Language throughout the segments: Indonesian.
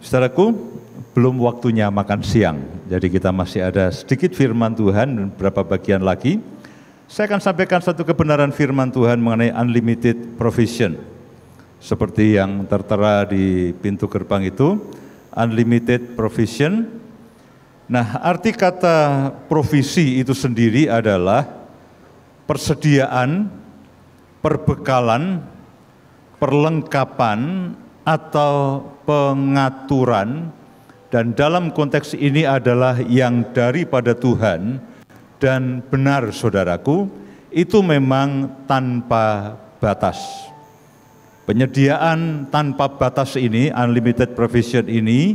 Saudaraku, belum waktunya makan siang. Jadi kita masih ada sedikit firman Tuhan dan beberapa bagian lagi. Saya akan sampaikan satu kebenaran firman Tuhan mengenai unlimited provision. Seperti yang tertera di pintu gerbang itu, unlimited provision. Nah, arti kata provisi itu sendiri adalah persediaan, perbekalan, perlengkapan atau pengaturan dan dalam konteks ini adalah yang daripada Tuhan dan benar saudaraku itu memang tanpa batas. Penyediaan tanpa batas ini, unlimited provision ini,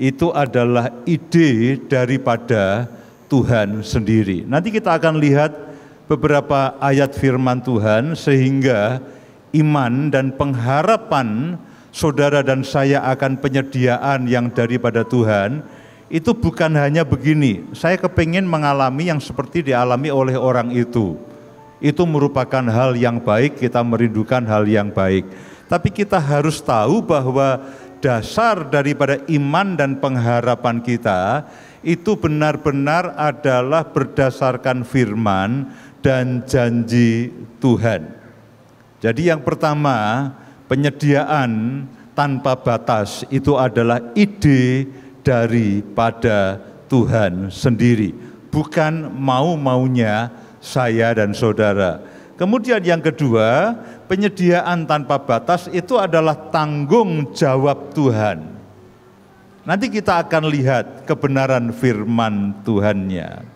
itu adalah ide daripada Tuhan sendiri. Nanti kita akan lihat beberapa ayat firman Tuhan sehingga iman dan pengharapan saudara dan saya akan penyediaan yang daripada Tuhan itu bukan hanya begini. Saya kepingin mengalami yang seperti dialami oleh orang itu. Itu merupakan hal yang baik, kita merindukan hal yang baik. Tapi kita harus tahu bahwa dasar daripada iman dan pengharapan kita itu benar-benar adalah berdasarkan firman dan janji Tuhan. Jadi yang pertama, penyediaan tanpa batas itu adalah ide daripada Tuhan sendiri, bukan mau-maunya saya dan saudara. Kemudian yang kedua, penyediaan tanpa batas itu adalah tanggung jawab Tuhan. Nanti kita akan lihat kebenaran firman Tuhannya.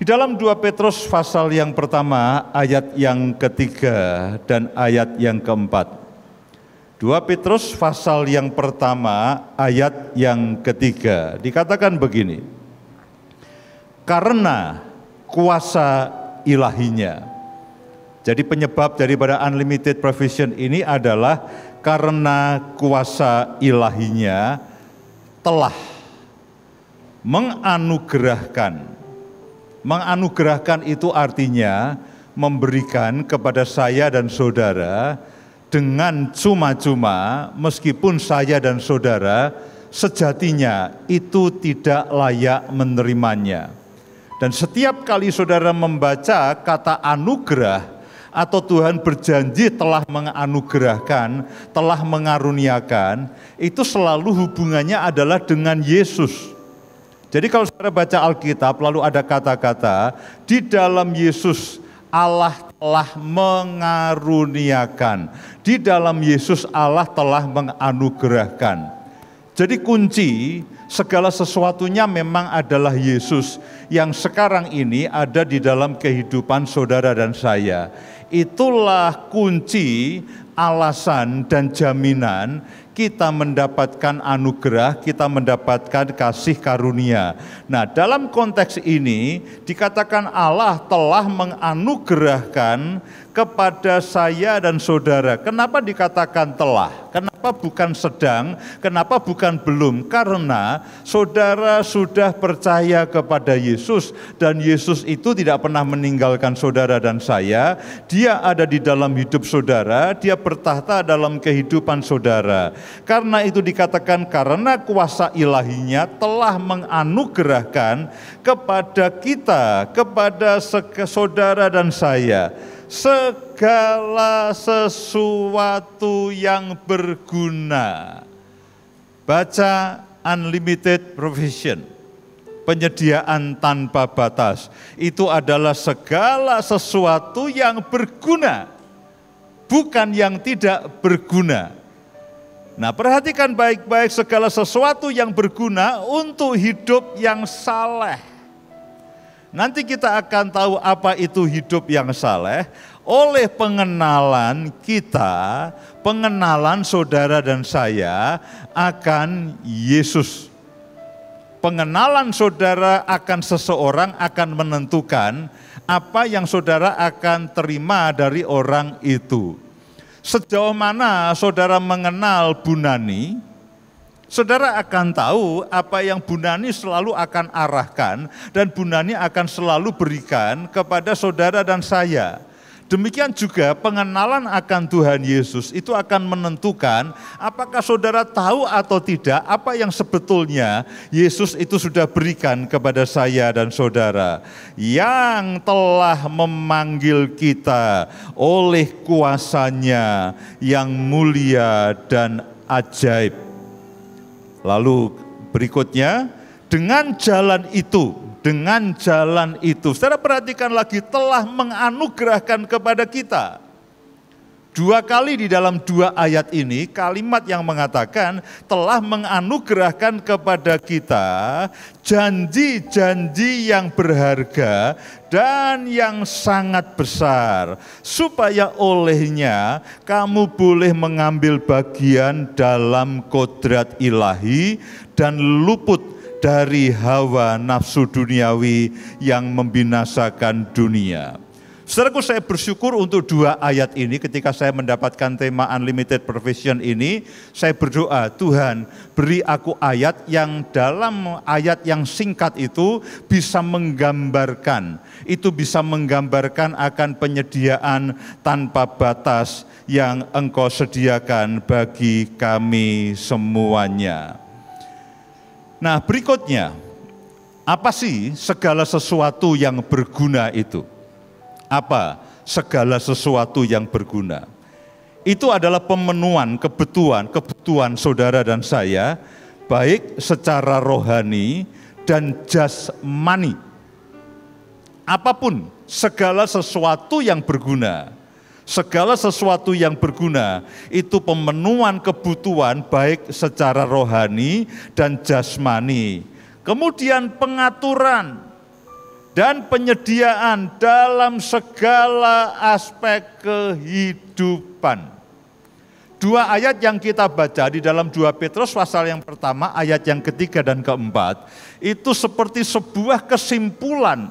Di dalam 2 Petrus pasal yang pertama, ayat yang ketiga dan ayat yang keempat. 2 Petrus pasal yang pertama, ayat yang ketiga. Dikatakan begini, karena kuasa ilahinya. Jadi penyebab daripada unlimited provision ini adalah karena kuasa ilahinya telah menganugerahkan Menganugerahkan itu artinya memberikan kepada saya dan saudara dengan cuma-cuma meskipun saya dan saudara sejatinya itu tidak layak menerimanya. Dan setiap kali saudara membaca kata anugerah atau Tuhan berjanji telah menganugerahkan, telah mengaruniakan, itu selalu hubungannya adalah dengan Yesus. Jadi kalau saudara baca Alkitab lalu ada kata-kata di dalam Yesus Allah telah mengaruniakan. Di dalam Yesus Allah telah menganugerahkan. Jadi kunci segala sesuatunya memang adalah Yesus yang sekarang ini ada di dalam kehidupan saudara dan saya. Itulah kunci alasan dan jaminan kita mendapatkan anugerah, kita mendapatkan kasih karunia. Nah, dalam konteks ini dikatakan Allah telah menganugerahkan kepada saya dan saudara. Kenapa dikatakan telah? Kenapa Kenapa bukan sedang? Kenapa bukan belum? Karena saudara sudah percaya kepada Yesus dan Yesus itu tidak pernah meninggalkan saudara dan saya. Dia ada di dalam hidup saudara, dia bertahta dalam kehidupan saudara. Karena itu dikatakan karena kuasa ilahinya telah menganugerahkan kepada kita, kepada saudara dan saya segala sesuatu yang berguna. Baca unlimited provision, penyediaan tanpa batas. Itu adalah segala sesuatu yang berguna, bukan yang tidak berguna. Nah, perhatikan baik-baik segala sesuatu yang berguna untuk hidup yang saleh. Nanti kita akan tahu apa itu hidup yang saleh, oleh pengenalan kita, pengenalan saudara dan saya akan Yesus. Pengenalan saudara akan seseorang akan menentukan apa yang saudara akan terima dari orang itu. Sejauh mana saudara mengenal Bunani, Saudara akan tahu apa yang Bunani selalu akan arahkan dan Bunani akan selalu berikan kepada saudara dan saya. Demikian juga pengenalan akan Tuhan Yesus itu akan menentukan apakah saudara tahu atau tidak apa yang sebetulnya Yesus itu sudah berikan kepada saya dan saudara. Yang telah memanggil kita oleh kuasanya yang mulia dan ajaib. Lalu berikutnya, dengan jalan itu dengan jalan itu. Saudara perhatikan lagi telah menganugerahkan kepada kita. Dua kali di dalam dua ayat ini kalimat yang mengatakan telah menganugerahkan kepada kita janji-janji yang berharga dan yang sangat besar supaya olehnya kamu boleh mengambil bagian dalam kodrat ilahi dan luput dari hawa nafsu duniawi yang membinasakan dunia. Saudaraku saya bersyukur untuk dua ayat ini ketika saya mendapatkan tema Unlimited Provision ini. Saya berdoa, Tuhan beri aku ayat yang dalam ayat yang singkat itu bisa menggambarkan. Itu bisa menggambarkan akan penyediaan tanpa batas yang engkau sediakan bagi kami semuanya. Nah, berikutnya, apa sih segala sesuatu yang berguna itu? Apa segala sesuatu yang berguna? Itu adalah pemenuhan kebutuhan, kebutuhan saudara dan saya, baik secara rohani dan jasmani. Apapun segala sesuatu yang berguna. Segala sesuatu yang berguna itu pemenuhan kebutuhan baik secara rohani dan jasmani. Kemudian pengaturan dan penyediaan dalam segala aspek kehidupan. Dua ayat yang kita baca di dalam dua Petrus pasal yang pertama, ayat yang ketiga dan keempat, itu seperti sebuah kesimpulan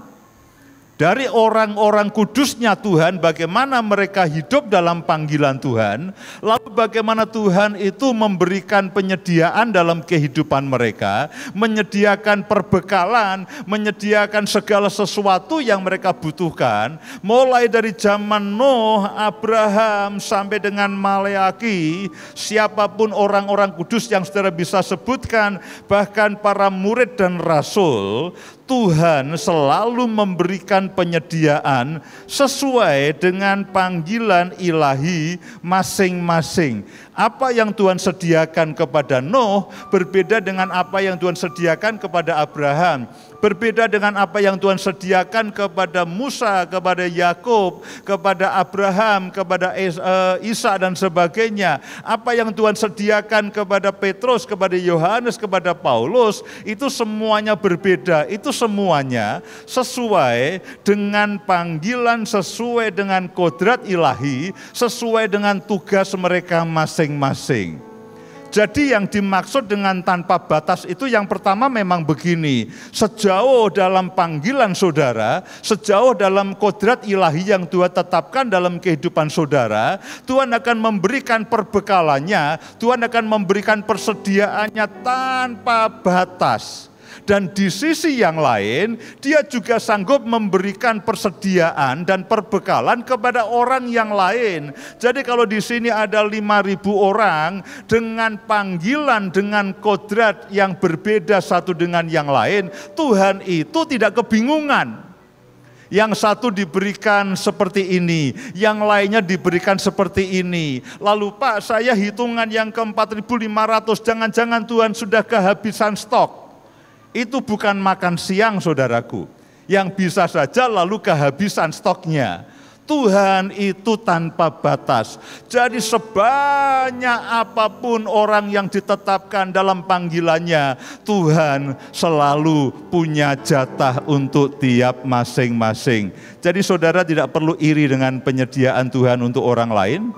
dari orang-orang kudusnya Tuhan, bagaimana mereka hidup dalam panggilan Tuhan, lalu bagaimana Tuhan itu memberikan penyediaan dalam kehidupan mereka, menyediakan perbekalan, menyediakan segala sesuatu yang mereka butuhkan, mulai dari zaman Nuh, Abraham, sampai dengan Maleaki, siapapun orang-orang kudus yang saudara bisa sebutkan, bahkan para murid dan rasul, Tuhan selalu memberikan penyediaan sesuai dengan panggilan ilahi masing-masing. Apa yang Tuhan sediakan kepada Nuh berbeda dengan apa yang Tuhan sediakan kepada Abraham, berbeda dengan apa yang Tuhan sediakan kepada Musa, kepada Yakub, kepada Abraham, kepada eh, Isa dan sebagainya. Apa yang Tuhan sediakan kepada Petrus, kepada Yohanes, kepada Paulus, itu semuanya berbeda. Itu semuanya sesuai dengan panggilan, sesuai dengan kodrat ilahi, sesuai dengan tugas mereka masing masing-masing. Jadi yang dimaksud dengan tanpa batas itu yang pertama memang begini, sejauh dalam panggilan saudara, sejauh dalam kodrat ilahi yang Tuhan tetapkan dalam kehidupan saudara, Tuhan akan memberikan perbekalannya, Tuhan akan memberikan persediaannya tanpa batas. Dan di sisi yang lain, dia juga sanggup memberikan persediaan dan perbekalan kepada orang yang lain. Jadi kalau di sini ada 5.000 orang dengan panggilan, dengan kodrat yang berbeda satu dengan yang lain, Tuhan itu tidak kebingungan. Yang satu diberikan seperti ini, yang lainnya diberikan seperti ini. Lalu Pak, saya hitungan yang ke 4.500, jangan-jangan Tuhan sudah kehabisan stok. Itu bukan makan siang saudaraku. Yang bisa saja lalu kehabisan stoknya. Tuhan itu tanpa batas. Jadi sebanyak apapun orang yang ditetapkan dalam panggilannya, Tuhan selalu punya jatah untuk tiap masing-masing. Jadi saudara tidak perlu iri dengan penyediaan Tuhan untuk orang lain.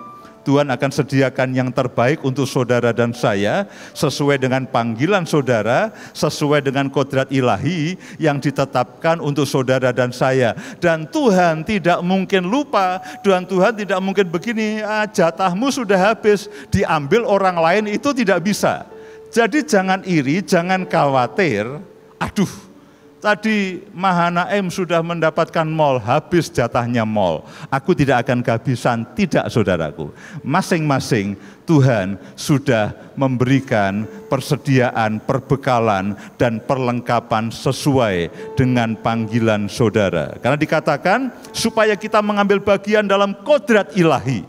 Tuhan akan sediakan yang terbaik untuk saudara dan saya sesuai dengan panggilan saudara, sesuai dengan kodrat ilahi yang ditetapkan untuk saudara dan saya. Dan Tuhan tidak mungkin lupa, Tuhan Tuhan tidak mungkin begini, ah, jatahmu sudah habis, diambil orang lain itu tidak bisa. Jadi jangan iri, jangan khawatir. Aduh, Tadi Mahana M sudah mendapatkan mall, habis jatahnya mall. Aku tidak akan kehabisan, tidak saudaraku. Masing-masing Tuhan sudah memberikan persediaan, perbekalan, dan perlengkapan sesuai dengan panggilan saudara. Karena dikatakan supaya kita mengambil bagian dalam kodrat ilahi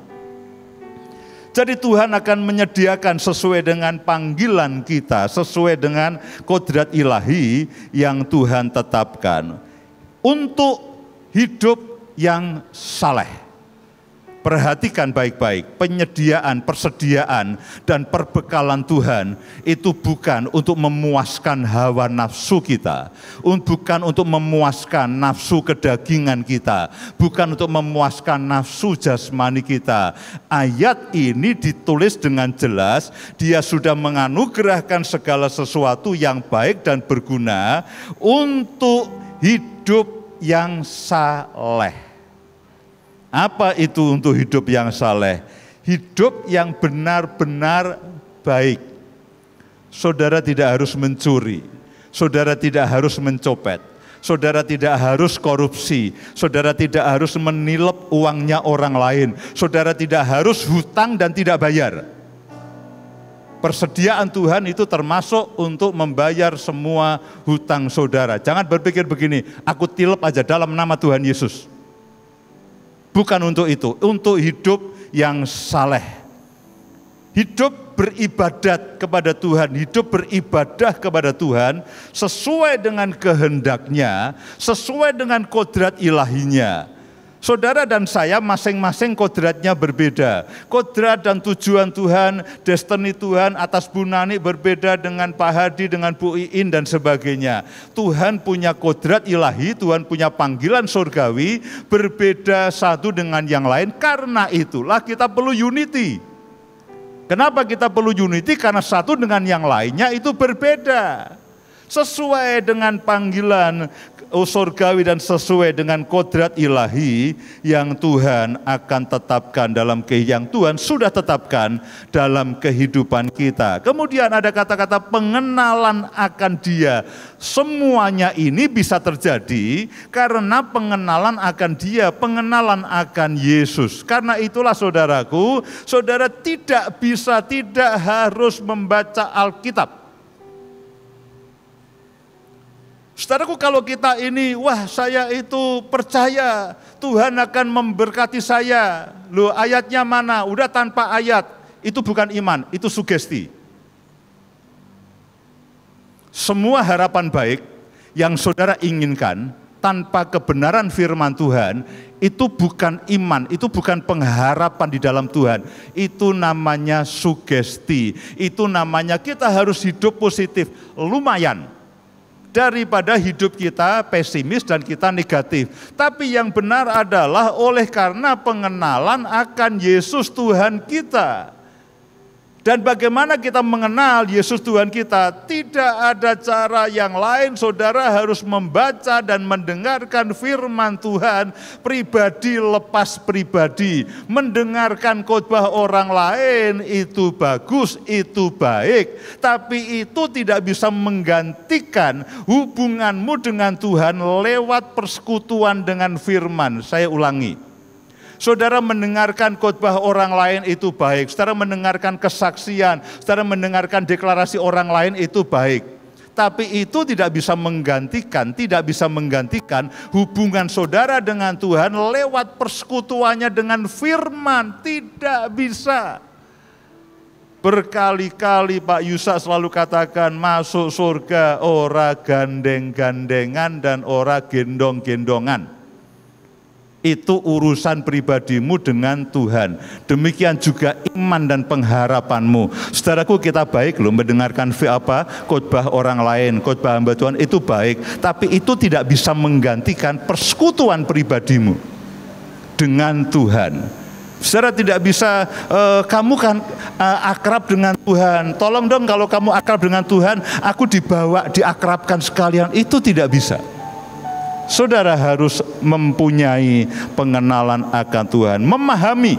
jadi Tuhan akan menyediakan sesuai dengan panggilan kita, sesuai dengan kodrat ilahi yang Tuhan tetapkan. Untuk hidup yang saleh. Perhatikan baik-baik, penyediaan, persediaan, dan perbekalan Tuhan itu bukan untuk memuaskan hawa nafsu kita, bukan untuk memuaskan nafsu kedagingan kita, bukan untuk memuaskan nafsu jasmani kita. Ayat ini ditulis dengan jelas, dia sudah menganugerahkan segala sesuatu yang baik dan berguna untuk hidup yang saleh. Apa itu untuk hidup yang saleh? Hidup yang benar-benar baik. Saudara tidak harus mencuri, saudara tidak harus mencopet, saudara tidak harus korupsi, saudara tidak harus menilep uangnya orang lain, saudara tidak harus hutang dan tidak bayar. Persediaan Tuhan itu termasuk untuk membayar semua hutang saudara. Jangan berpikir begini, aku tilap aja dalam nama Tuhan Yesus. Bukan untuk itu, untuk hidup yang saleh. Hidup beribadat kepada Tuhan, hidup beribadah kepada Tuhan sesuai dengan kehendaknya, sesuai dengan kodrat ilahinya. Saudara dan saya masing-masing kodratnya berbeda. Kodrat dan tujuan Tuhan, destiny Tuhan atas Bu Nani berbeda dengan Pak Hadi, dengan Bu Iin dan sebagainya. Tuhan punya kodrat ilahi, Tuhan punya panggilan surgawi, berbeda satu dengan yang lain. Karena itulah kita perlu unity. Kenapa kita perlu unity? Karena satu dengan yang lainnya itu berbeda sesuai dengan panggilan surgawi dan sesuai dengan kodrat ilahi yang Tuhan akan tetapkan dalam yang Tuhan sudah tetapkan dalam kehidupan kita. Kemudian ada kata-kata pengenalan akan Dia. Semuanya ini bisa terjadi karena pengenalan akan Dia, pengenalan akan Yesus. Karena itulah saudaraku, saudara tidak bisa tidak harus membaca Alkitab Saudaraku kalau kita ini, wah saya itu percaya Tuhan akan memberkati saya. Lu ayatnya mana? Udah tanpa ayat. Itu bukan iman, itu sugesti. Semua harapan baik yang saudara inginkan tanpa kebenaran firman Tuhan itu bukan iman, itu bukan pengharapan di dalam Tuhan. Itu namanya sugesti, itu namanya kita harus hidup positif. Lumayan, daripada hidup kita pesimis dan kita negatif. Tapi yang benar adalah oleh karena pengenalan akan Yesus Tuhan kita dan bagaimana kita mengenal Yesus Tuhan kita? Tidak ada cara yang lain saudara harus membaca dan mendengarkan firman Tuhan pribadi lepas pribadi. Mendengarkan khotbah orang lain itu bagus, itu baik. Tapi itu tidak bisa menggantikan hubunganmu dengan Tuhan lewat persekutuan dengan firman. Saya ulangi Saudara mendengarkan khotbah orang lain itu baik. Saudara mendengarkan kesaksian, saudara mendengarkan deklarasi orang lain itu baik. Tapi itu tidak bisa menggantikan, tidak bisa menggantikan hubungan saudara dengan Tuhan lewat persekutuannya dengan firman. Tidak bisa. Berkali-kali Pak Yusak selalu katakan masuk surga ora gandeng-gandengan dan ora gendong-gendongan itu urusan pribadimu dengan Tuhan. Demikian juga iman dan pengharapanmu. Saudaraku kita baik loh mendengarkan apa khotbah orang lain, khotbah hamba Tuhan itu baik, tapi itu tidak bisa menggantikan persekutuan pribadimu dengan Tuhan. Saudara tidak bisa uh, kamu kan uh, akrab dengan Tuhan. Tolong dong kalau kamu akrab dengan Tuhan, aku dibawa diakrabkan sekalian. Itu tidak bisa. Saudara harus mempunyai pengenalan akan Tuhan, memahami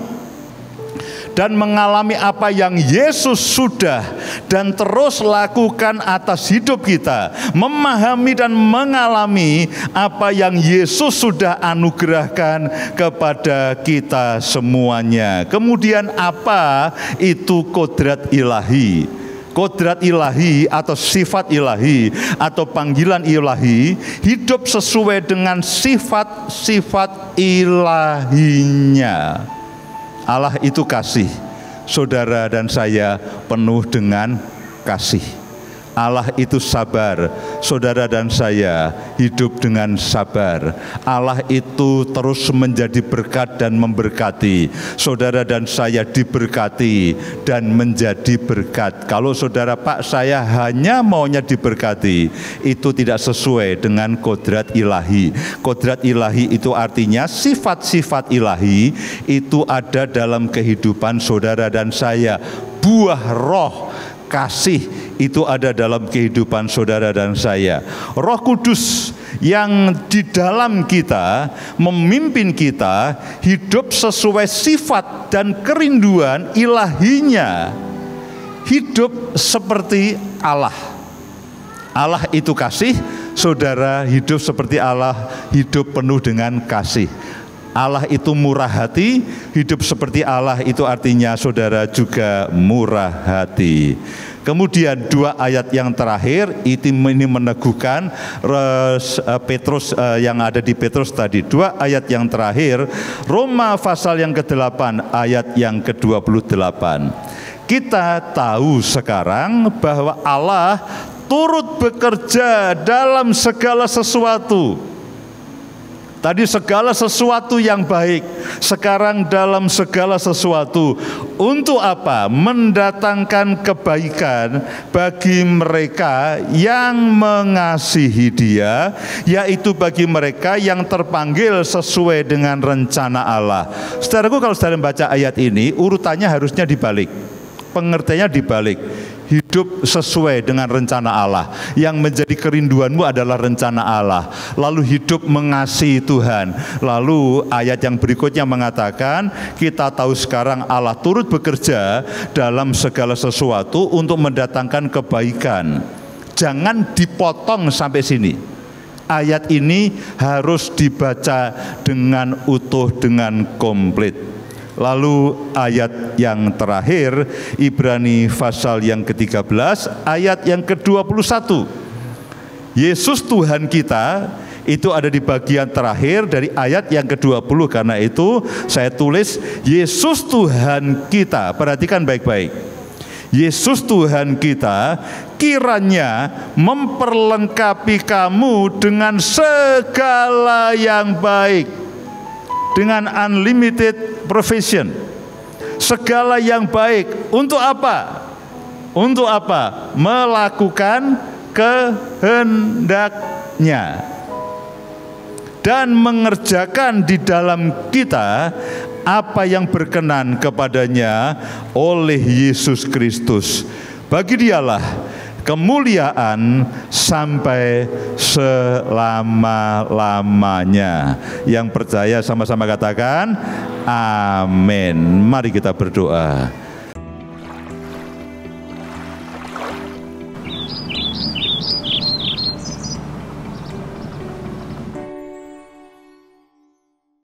dan mengalami apa yang Yesus sudah dan terus lakukan atas hidup kita, memahami dan mengalami apa yang Yesus sudah anugerahkan kepada kita semuanya. Kemudian, apa itu kodrat ilahi? kodrat ilahi atau sifat ilahi atau panggilan ilahi hidup sesuai dengan sifat-sifat ilahinya. Allah itu kasih. Saudara dan saya penuh dengan kasih. Allah itu sabar. Saudara dan saya hidup dengan sabar. Allah itu terus menjadi berkat dan memberkati. Saudara dan saya diberkati dan menjadi berkat. Kalau saudara Pak saya hanya maunya diberkati, itu tidak sesuai dengan kodrat ilahi. Kodrat ilahi itu artinya sifat-sifat ilahi itu ada dalam kehidupan saudara dan saya. Buah roh kasih itu ada dalam kehidupan saudara dan saya. Roh Kudus yang di dalam kita memimpin kita hidup sesuai sifat dan kerinduan ilahinya. Hidup seperti Allah. Allah itu kasih, saudara hidup seperti Allah, hidup penuh dengan kasih. Allah itu murah hati, hidup seperti Allah itu artinya saudara juga murah hati. Kemudian dua ayat yang terakhir itu ini meneguhkan eh, Petrus eh, yang ada di Petrus tadi. Dua ayat yang terakhir Roma pasal yang ke-8 ayat yang ke-28. Kita tahu sekarang bahwa Allah turut bekerja dalam segala sesuatu Tadi segala sesuatu yang baik, sekarang dalam segala sesuatu. Untuk apa? Mendatangkan kebaikan bagi mereka yang mengasihi dia, yaitu bagi mereka yang terpanggil sesuai dengan rencana Allah. Saudaraku kalau saudara membaca ayat ini, urutannya harusnya dibalik. Pengertiannya dibalik hidup sesuai dengan rencana Allah. Yang menjadi kerinduanmu adalah rencana Allah. Lalu hidup mengasihi Tuhan. Lalu ayat yang berikutnya mengatakan, kita tahu sekarang Allah turut bekerja dalam segala sesuatu untuk mendatangkan kebaikan. Jangan dipotong sampai sini. Ayat ini harus dibaca dengan utuh, dengan komplit. Lalu ayat yang terakhir Ibrani pasal yang ke-13 ayat yang ke-21. Yesus Tuhan kita itu ada di bagian terakhir dari ayat yang ke-20 karena itu saya tulis Yesus Tuhan kita. Perhatikan baik-baik. Yesus Tuhan kita kiranya memperlengkapi kamu dengan segala yang baik dengan unlimited provision. Segala yang baik untuk apa? Untuk apa? Melakukan kehendaknya dan mengerjakan di dalam kita apa yang berkenan kepadanya oleh Yesus Kristus. Bagi dialah kemuliaan sampai selama-lamanya. Yang percaya sama-sama katakan amin. Mari kita berdoa.